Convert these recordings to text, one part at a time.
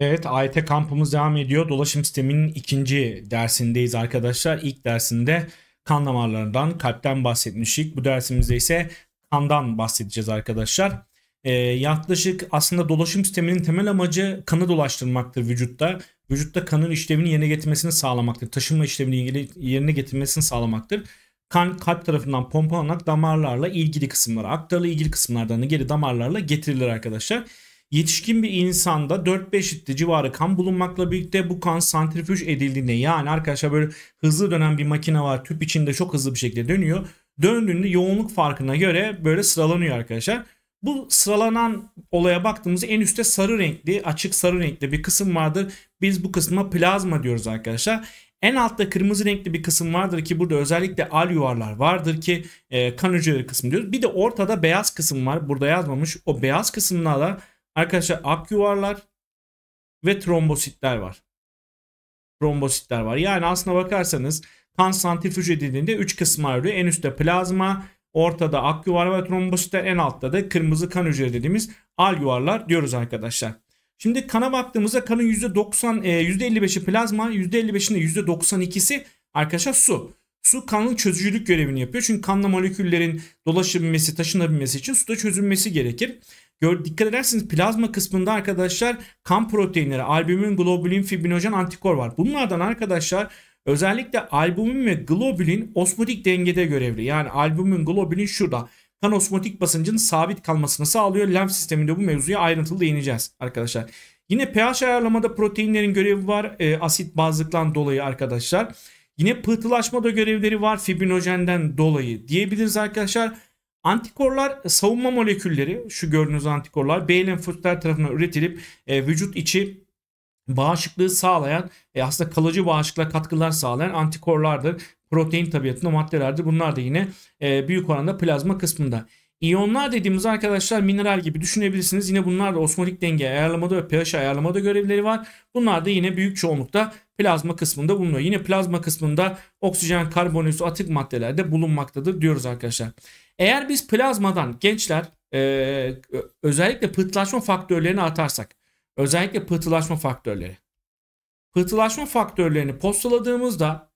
Evet AYT kampımız devam ediyor. Dolaşım sisteminin ikinci dersindeyiz arkadaşlar. İlk dersinde kan damarlarından, kalpten bahsetmiştik. Bu dersimizde ise kandan bahsedeceğiz arkadaşlar. Ee, yaklaşık aslında dolaşım sisteminin temel amacı kanı dolaştırmaktır vücutta. Vücutta kanın işlevini yerine getirmesini sağlamaktır. Taşınma işlevini yerine getirmesini sağlamaktır. Kan kalp tarafından pompalanarak damarlarla ilgili kısımlara aktarılı ilgili kısımlardan geri damarlarla getirilir arkadaşlar. Yetişkin bir insanda 4-5 litre civarı kan bulunmakla birlikte bu kan santrifüj edildiğinde yani arkadaşlar böyle hızlı dönen bir makine var tüp içinde çok hızlı bir şekilde dönüyor. Döndüğünde yoğunluk farkına göre böyle sıralanıyor arkadaşlar. Bu sıralanan olaya baktığımızda en üstte sarı renkli açık sarı renkli bir kısım vardır. Biz bu kısma plazma diyoruz arkadaşlar. En altta kırmızı renkli bir kısım vardır ki burada özellikle al yuvarlar vardır ki e, kan hücreleri kısmı diyoruz. Bir de ortada beyaz kısım var. Burada yazmamış. O beyaz kısımlarda Arkadaşlar ak ve trombositler var. Trombositler var. Yani aslına bakarsanız kan santrifüj edildiğinde 3 kısma ayrılıyor. En üstte plazma, ortada ak ve trombositler, en altta da kırmızı kan hücre dediğimiz al diyoruz arkadaşlar. Şimdi kana baktığımızda kanın %90, %55'i e, plazma, 55'inde de %92'si arkadaşlar su. Su kanın çözücülük görevini yapıyor. Çünkü kanla moleküllerin dolaşabilmesi, taşınabilmesi için suda çözülmesi gerekir. Gör, dikkat ederseniz plazma kısmında arkadaşlar kan proteinleri, albümin, globulin, fibrinojen, antikor var. Bunlardan arkadaşlar özellikle albümin ve globulin osmotik dengede görevli. Yani albümin, globulin şurada. Kan osmotik basıncın sabit kalmasını sağlıyor. Lenf sisteminde bu mevzuya ayrıntılı değineceğiz arkadaşlar. Yine pH ayarlamada proteinlerin görevi var. E, asit bazlıktan dolayı arkadaşlar. Yine pıhtılaşmada görevleri var fibrinojenden dolayı diyebiliriz arkadaşlar. Antikorlar e, savunma molekülleri şu gördüğünüz antikorlar B lenfositler tarafından üretilip e, vücut içi bağışıklığı sağlayan e, aslında kalıcı bağışıklığa katkılar sağlayan antikorlardır. Protein tabiatında maddelerdir. Bunlar da yine e, büyük oranda plazma kısmında. İyonlar dediğimiz arkadaşlar mineral gibi düşünebilirsiniz. Yine bunlar da osmotik denge ayarlamada ve pH ayarlamada görevleri var. Bunlar da yine büyük çoğunlukta plazma kısmında bulunuyor. Yine plazma kısmında oksijen, karbonhidrat atık maddeler de bulunmaktadır diyoruz arkadaşlar. Eğer biz plazmadan gençler e, özellikle pıhtılaşma faktörlerini atarsak, özellikle pıhtılaşma faktörleri. Pıhtılaşma faktörlerini postaladığımızda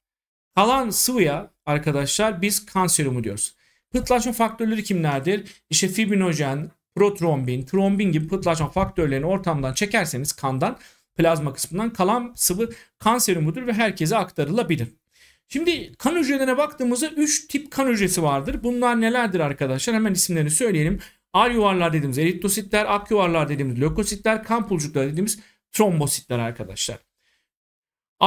kalan sıvıya arkadaşlar biz kanserumu diyoruz. Pıhtılaşma faktörleri kimlerdir? İşte fibrinojen, protrombin, trombin gibi pıhtılaşma faktörlerini ortamdan çekerseniz kandan plazma kısmından kalan sıvı kan serumudur ve herkese aktarılabilir. Şimdi kan hücrelerine baktığımızda 3 tip kan hücresi vardır. Bunlar nelerdir arkadaşlar? Hemen isimlerini söyleyelim. Ar yuvarlar dediğimiz eritrositler, ak yuvarlar dediğimiz lökositler, kan pulcukları dediğimiz trombositler arkadaşlar.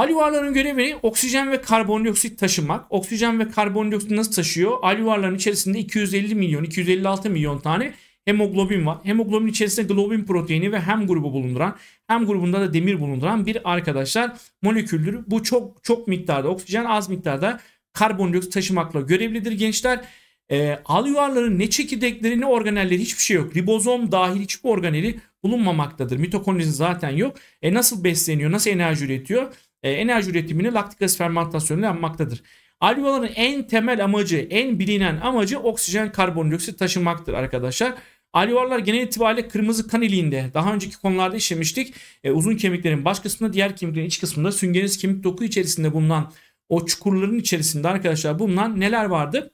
yuvarların görevi oksijen ve karbondioksit taşımak. Oksijen ve karbondioksit nasıl taşıyor? yuvarların içerisinde 250 milyon, 256 milyon tane hemoglobin var. Hemoglobin içerisinde globin proteini ve hem grubu bulunduran hem grubunda da demir bulunduran bir arkadaşlar moleküldür. Bu çok çok miktarda oksijen az miktarda karbondioksit taşımakla görevlidir gençler. E, ee, alüvarların ne çekirdekleri ne organelleri hiçbir şey yok. Ribozom dahil hiçbir organeli bulunmamaktadır. Mitokondrisi zaten yok. E, nasıl besleniyor? Nasıl enerji üretiyor? E, enerji üretimini laktik asit fermentasyonuyla yapmaktadır. Alüvarların en temel amacı, en bilinen amacı oksijen karbondioksit taşımaktır arkadaşlar. Alveolar genel itibariyle kırmızı kan iliğinde daha önceki konularda işlemiştik. E, uzun kemiklerin baş kısmında diğer kemiklerin iç kısmında süngeriz kemik doku içerisinde bulunan o çukurların içerisinde arkadaşlar bulunan neler vardı?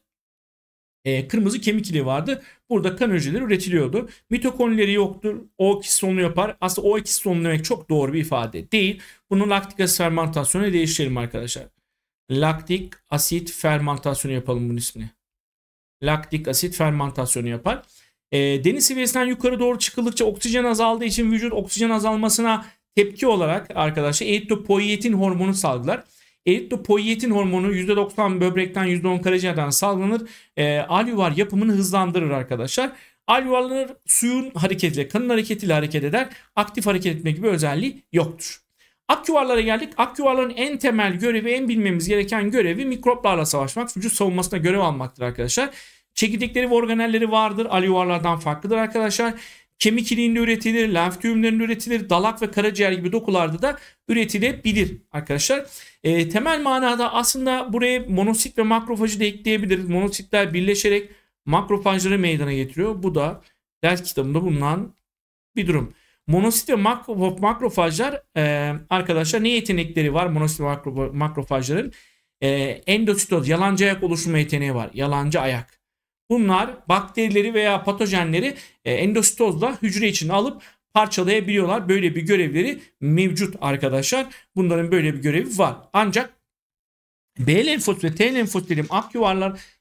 E, kırmızı kemik iliği vardı. Burada kan hücreleri üretiliyordu. Mitokondrileri yoktur. O kistonlu yapar. Aslında o kistonlu demek çok doğru bir ifade değil. Bunu laktik asit fermentasyonu değiştirelim arkadaşlar. Laktik asit fermentasyonu yapalım bunun ismini. Laktik asit fermentasyonu yapar. E, deniz seviyesinden yukarı doğru çıkıldıkça oksijen azaldığı için vücut oksijen azalmasına tepki olarak arkadaşlar eritropoietin hormonu salgılar. Eritropoietin hormonu %90 böbrekten %10 karaciğerden salgılanır. E, alüvar yapımını hızlandırır arkadaşlar. Alüvarlar suyun hareketiyle, kanın hareketiyle hareket eder. Aktif hareket etme gibi özelliği yoktur. Akyuvarlara geldik. Akyuvarların en temel görevi, en bilmemiz gereken görevi mikroplarla savaşmak, vücut savunmasına görev almaktır arkadaşlar. Çekirdekleri ve organelleri vardır. Alüvarlardan farklıdır arkadaşlar. Kemik iliğinde üretilir, lenf düğümlerinde üretilir, dalak ve karaciğer gibi dokularda da üretilebilir arkadaşlar. E, temel manada aslında buraya monosit ve makrofajı da ekleyebiliriz. Monositler birleşerek makrofajları meydana getiriyor. Bu da ders kitabında bulunan bir durum. Monosit ve makro, makrofajlar e, arkadaşlar ne yetenekleri var monosit ve makro, makrofajların? E, endositoz, yalancı ayak oluşturma yeteneği var. Yalancı ayak. Bunlar bakterileri veya patojenleri e, endositozla hücre içine alıp parçalayabiliyorlar. Böyle bir görevleri mevcut arkadaşlar. Bunların böyle bir görevi var. Ancak B lenfosit ve T lenfosit dediğim ak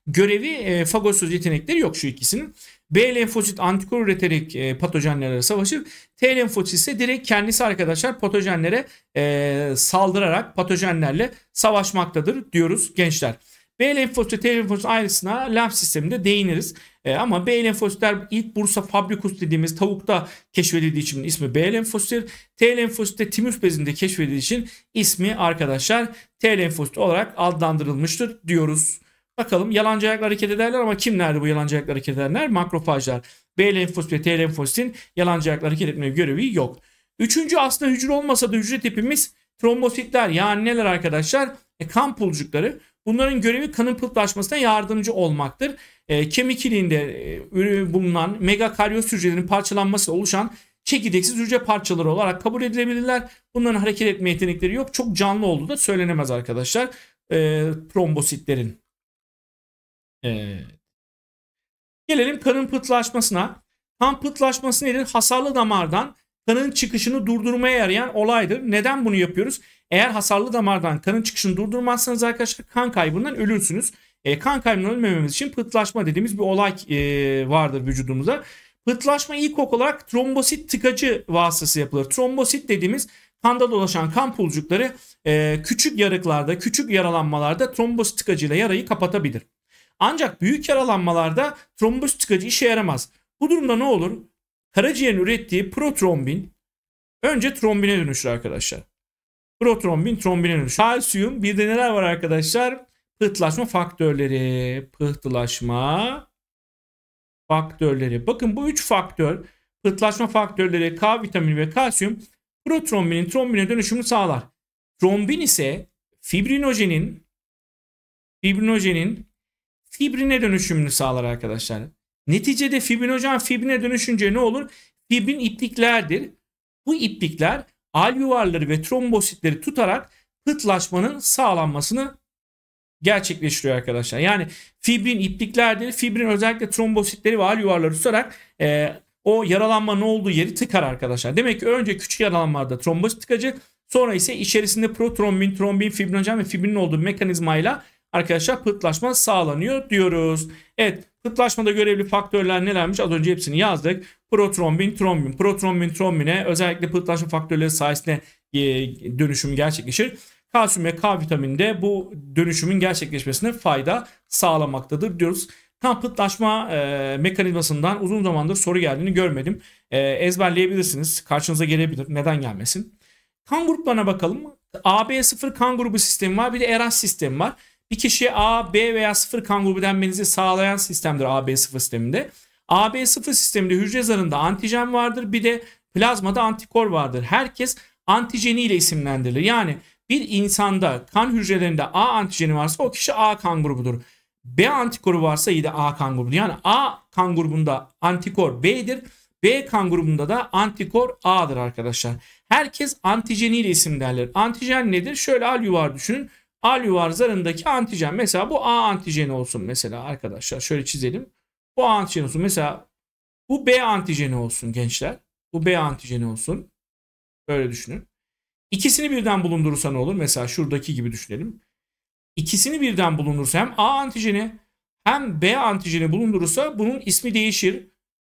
görevi e, fagosöz yetenekleri yok şu ikisinin. B lenfosit antikor üreterek e, patojenlerle savaşır. T lenfosit ise direkt kendisi arkadaşlar patojenlere e, saldırarak patojenlerle savaşmaktadır diyoruz gençler. B lenfosit, T lenfosit ayrısına lenf sisteminde değiniriz. E, ama B lenfositler ilk Bursa fabrikus dediğimiz tavukta keşfedildiği için ismi B lenfosit. T lenfosit de timus bezinde keşfedildiği için ismi arkadaşlar T lenfosit olarak adlandırılmıştır diyoruz. Bakalım yalancı ayaklar hareket ederler ama kimlerdi bu yalancı ayaklar hareket edenler? Makrofajlar. B lenfosit ve T lenfositin yalancı ayaklar hareket etme görevi yok. Üçüncü aslında hücre olmasa da hücre tipimiz trombositler. Yani neler arkadaşlar? E, kan pulcukları. Bunların görevi kanın pıhtılaşmasına yardımcı olmaktır. Ee, e, kemik iliğinde e, bulunan megakaryos hücrelerinin parçalanması oluşan çekirdeksiz hücre parçaları olarak kabul edilebilirler. Bunların hareket etme yetenekleri yok. Çok canlı olduğu da söylenemez arkadaşlar. E, trombositlerin. E, gelelim kanın pıhtılaşmasına. Kan pıhtılaşması nedir? Hasarlı damardan kanın çıkışını durdurmaya yarayan olaydır. Neden bunu yapıyoruz? Eğer hasarlı damardan kanın çıkışını durdurmazsanız arkadaşlar kan kaybından ölürsünüz. E, kan kaybından ölmememiz için pıtlaşma dediğimiz bir olay e, vardır vücudumuzda. Pıtlaşma ilk olarak trombosit tıkacı vasıtası yapılır. Trombosit dediğimiz kanda dolaşan kan pulcukları e, küçük yarıklarda, küçük yaralanmalarda trombosit tıkacıyla yarayı kapatabilir. Ancak büyük yaralanmalarda trombosit tıkacı işe yaramaz. Bu durumda ne olur? karaciğerin ürettiği protrombin önce trombine dönüşür arkadaşlar. Protrombin trombine dönüşür. Kalsiyum bir de neler var arkadaşlar? Pıhtılaşma faktörleri. Pıhtılaşma faktörleri. Bakın bu 3 faktör pıhtılaşma faktörleri K vitamini ve kalsiyum protrombinin trombine dönüşümünü sağlar. Trombin ise fibrinojenin fibrinojenin fibrine dönüşümünü sağlar arkadaşlar. Neticede fibrinojen fibrine dönüşünce ne olur? Fibrin ipliklerdir. Bu iplikler alüvarları ve trombositleri tutarak pıtlaşmanın sağlanmasını gerçekleştiriyor arkadaşlar. Yani fibrin ipliklerdir. Fibrin özellikle trombositleri ve alüvarları tutarak e, o yaralanmanın olduğu yeri tıkar arkadaşlar. Demek ki önce küçük yaralanmalarda trombosit tıkacı sonra ise içerisinde protrombin, trombin, fibrinojen ve fibrinin olduğu mekanizmayla arkadaşlar pıhtlaşma sağlanıyor diyoruz. Evet pıhtılaşmada görevli faktörler nelermiş az önce hepsini yazdık. Protrombin, trombin. Protrombin, trombine özellikle pıhtlaşma faktörleri sayesinde e, dönüşüm gerçekleşir. Kalsiyum ve K vitamini de bu dönüşümün gerçekleşmesine fayda sağlamaktadır diyoruz. Tam pıhtlaşma e, mekanizmasından uzun zamandır soru geldiğini görmedim. E, ezberleyebilirsiniz. Karşınıza gelebilir. Neden gelmesin? Kan gruplarına bakalım. AB0 kan grubu sistemi var. Bir de RH sistemi var. Bir kişi A, B veya sıfır kan grubu denmenizi sağlayan sistemdir AB0 sisteminde. AB0 sisteminde hücre zarında antijen vardır. Bir de plazmada antikor vardır. Herkes antijeni ile isimlendirilir. Yani bir insanda kan hücrelerinde A antijeni varsa o kişi A kan grubudur. B antikoru varsa yine A kan grubudur. Yani A kan grubunda antikor B'dir. B kan grubunda da antikor A'dır arkadaşlar. Herkes antijeniyle isimlerler. Antijen nedir? Şöyle al yuvar düşünün al yuvar zarındaki antijen. Mesela bu A antijeni olsun mesela arkadaşlar. Şöyle çizelim. Bu A antijeni olsun. Mesela bu B antijeni olsun gençler. Bu B antijeni olsun. Böyle düşünün. İkisini birden bulundurursa ne olur? Mesela şuradaki gibi düşünelim. İkisini birden bulundurursa hem A antijeni hem B antijeni bulundurursa bunun ismi değişir.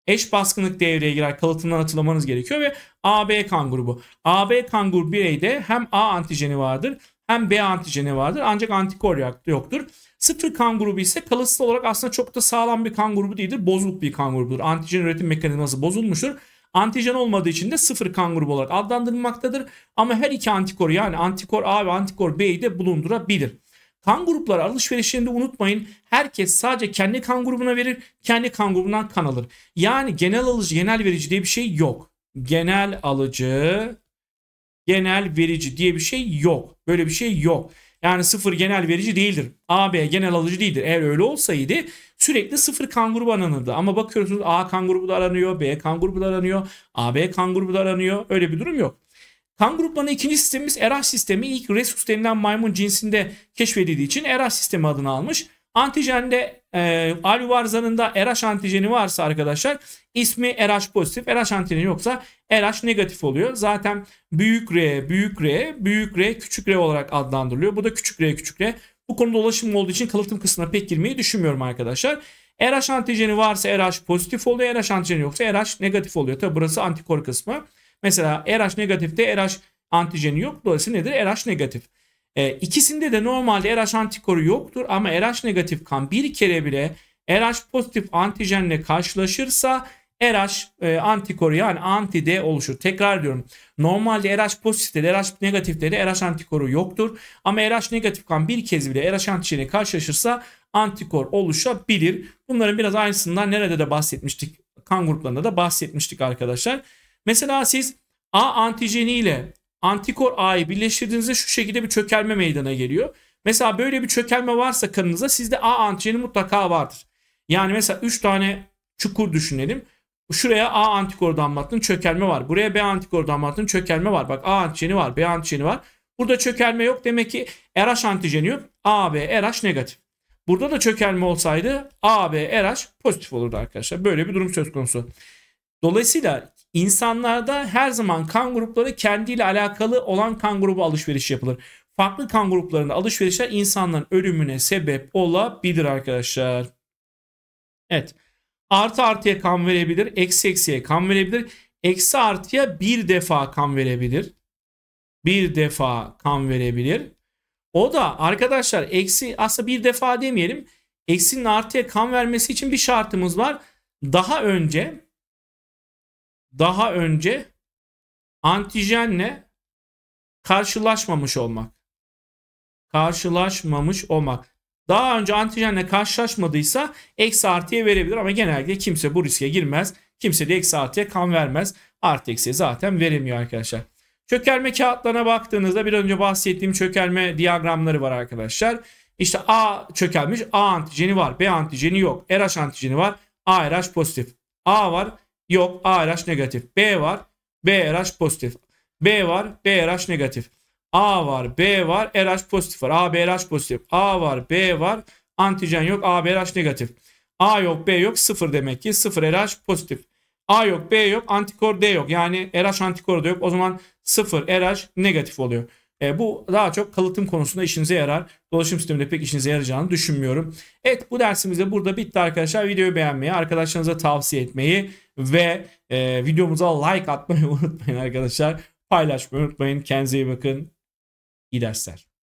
Eş baskınlık devreye girer. kalıtından atılamanız gerekiyor ve AB kan grubu. AB kan grubu bireyde hem A antijeni vardır hem B antijeni vardır ancak antikor yoktur. Sıfır kan grubu ise kalıtsal olarak aslında çok da sağlam bir kan grubu değildir. Bozuk bir kan grubudur. Antijen üretim mekanizması bozulmuştur. Antijen olmadığı için de sıfır kan grubu olarak adlandırılmaktadır. Ama her iki antikor yani antikor A ve antikor B'yi de bulundurabilir. Kan grupları alışverişinde unutmayın herkes sadece kendi kan grubuna verir, kendi kan grubundan kan alır. Yani genel alıcı, genel verici diye bir şey yok. Genel alıcı, genel verici diye bir şey yok. Böyle bir şey yok. Yani sıfır genel verici değildir. AB genel alıcı değildir. Eğer öyle olsaydı sürekli sıfır kan grubu aranırdı. Ama bakıyorsunuz A kan grubu da aranıyor, B kan grubu da aranıyor, AB kan grubu da aranıyor. Öyle bir durum yok. Kan gruplarının ikinci sistemimiz RH sistemi. İlk resus denilen maymun cinsinde keşfedildiği için RH sistemi adını almış. Antijende e, alüvarzanın da RH antijeni varsa arkadaşlar ismi RH pozitif, RH antijeni yoksa RH negatif oluyor. Zaten büyük R, büyük R, büyük R, küçük R olarak adlandırılıyor. Bu da küçük R, küçük R. Bu konuda ulaşım olduğu için kalıtım kısmına pek girmeyi düşünmüyorum arkadaşlar. RH antijeni varsa RH pozitif oluyor. RH antijeni yoksa RH negatif oluyor. Tabi burası antikor kısmı. Mesela RH negatifte RH antijeni yok. Dolayısıyla nedir? RH negatif. E, ikisinde de normalde RH antikoru yoktur ama RH negatif kan bir kere bile RH pozitif antijenle karşılaşırsa RH e, antikoru yani anti D oluşur. Tekrar diyorum. Normalde RH pozitifleri, RH negatifleri RH antikoru yoktur. Ama RH negatif kan bir kez bile RH antijenle karşılaşırsa antikor oluşabilir. Bunların biraz aynısından nerede de bahsetmiştik. Kan gruplarında da bahsetmiştik arkadaşlar. Mesela siz A antijeniyle antikor A'yı birleştirdiğinizde şu şekilde bir çökelme meydana geliyor. Mesela böyle bir çökelme varsa kanınıza sizde A antijeni mutlaka vardır. Yani mesela 3 tane çukur düşünelim. Şuraya A antikor damlattın çökelme var. Buraya B antikor damlattın çökelme var. Bak A antijeni var, B antijeni var. Burada çökelme yok. Demek ki RH antijeni yok. AB RH negatif. Burada da çökelme olsaydı AB RH pozitif olurdu arkadaşlar. Böyle bir durum söz konusu. Dolayısıyla İnsanlarda her zaman kan grupları kendiyle alakalı olan kan grubu alışveriş yapılır. Farklı kan gruplarında alışverişler insanların ölümüne sebep olabilir arkadaşlar. Evet. Artı artıya kan verebilir. Eksi eksiye kan verebilir. Eksi artıya bir defa kan verebilir. Bir defa kan verebilir. O da arkadaşlar eksi aslında bir defa demeyelim. Eksinin artıya kan vermesi için bir şartımız var. Daha önce daha önce antijenle karşılaşmamış olmak. Karşılaşmamış olmak. Daha önce antijenle karşılaşmadıysa eksi artıya verebilir ama genellikle kimse bu riske girmez. Kimse de eksi artıya kan vermez. Artı eksiye zaten veremiyor arkadaşlar. Çökelme kağıtlarına baktığınızda bir önce bahsettiğim çökelme diyagramları var arkadaşlar. İşte A çökelmiş. A antijeni var. B antijeni yok. RH antijeni var. A RH pozitif. A var. Yok ARH negatif. B var. BRH pozitif. B var. BRH negatif. A var. B var. E RH pozitif var. A, BRH pozitif. A var. B var. Antijen yok. A, BRH negatif. A yok. B yok. Sıfır demek ki. Sıfır e RH pozitif. A yok. B yok. Antikor D yok. Yani e RH antikoru da yok. O zaman sıfır RH negatif oluyor. E, bu daha çok kalıtım konusunda işinize yarar. Dolaşım sisteminde pek işinize yarayacağını düşünmüyorum. Evet bu dersimiz de burada bitti arkadaşlar. Videoyu beğenmeyi, arkadaşlarınıza tavsiye etmeyi ve e, videomuza like atmayı unutmayın arkadaşlar. Paylaşmayı unutmayın. Kendinize iyi bakın. İyi dersler.